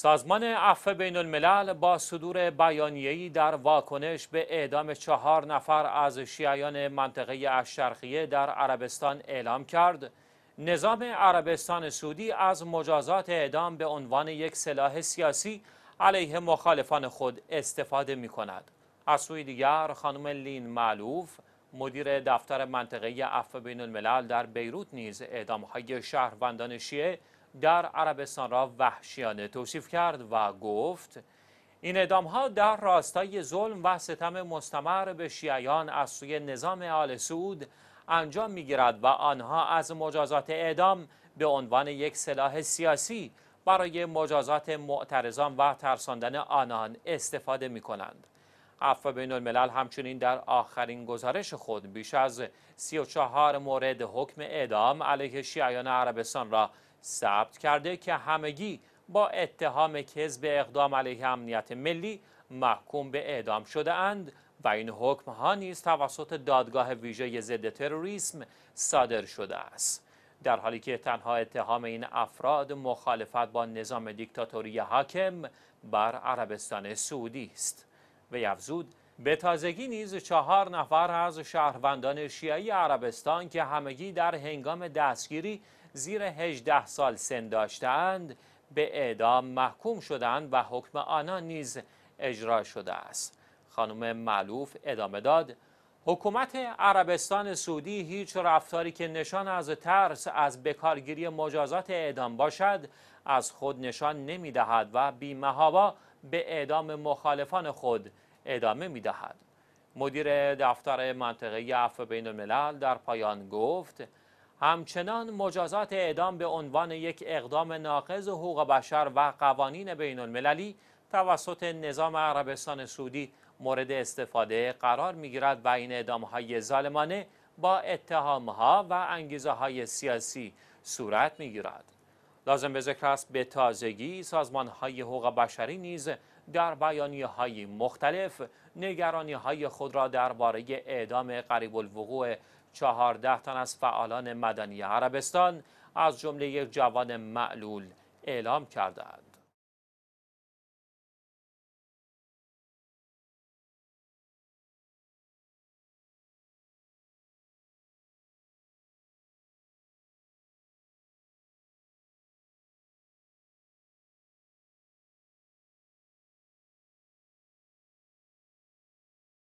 سازمان عفو بین الملل با صدور بیانیه‌ای در واکنش به اعدام چهار نفر از شیعیان منطقه اشرقیه در عربستان اعلام کرد نظام عربستان سعودی از مجازات اعدام به عنوان یک سلاح سیاسی علیه مخالفان خود استفاده می کند. از سوی دیگر خانم لین معلوف مدیر دفتر منطقه عفو بین الملل در بیروت نیز اعدام های شهروندان شیعه در عربستان را وحشیانه توصیف کرد و گفت این اعدام ها در راستای ظلم و ستم مستمر به شیعیان از سوی نظام آل سعود انجام گیرد و آنها از مجازات اعدام به عنوان یک سلاح سیاسی برای مجازات معترضان و ترساندن آنان استفاده می کنند. عفو بین الملل همچنین در آخرین گزارش خود بیش از 34 مورد حکم اعدام علیه شیعیان عربستان را ثبت کرده که همگی با اتهام کذب اقدام علیه امنیت ملی محکوم به اعدام شده اند و این حکم ها نیز توسط دادگاه ویژه ضد تروریسم صادر شده است در حالی که تنها اتهام این افراد مخالفت با نظام دیکتاتوری حاکم بر عربستان سعودی است و افزود به تازگی نیز چهار نفر از شهروندان شیعی عربستان که همگی در هنگام دستگیری زیر 18 سال سن داشتند به اعدام محکوم شدند و حکم آنان نیز اجرا شده است خانم معلوف ادامه داد حکومت عربستان سعودی هیچ رفتاری که نشان از ترس از بکارگیری مجازات اعدام باشد از خود نشان نمی دهد و بیمهابا به اعدام مخالفان خود ادامه می دهد. مدیر دفتر منطقه عفو بین الملل در پایان گفت همچنان مجازات اعدام به عنوان یک اقدام ناقض حقوق بشر و قوانین بین المللی توسط نظام عربستان سعودی مورد استفاده قرار می گیرد و این اعدام های ظالمانه با اتهام ها و انگیزه های سیاسی صورت می گیرد. لازم به ذکر است به تازگی سازمان های حقوق بشری نیز در بیانیه های مختلف نگرانی های خود را درباره اعدام قریب الوقوع 14 تن از فعالان مدنی عربستان از جمله یک جوان معلول اعلام کردند.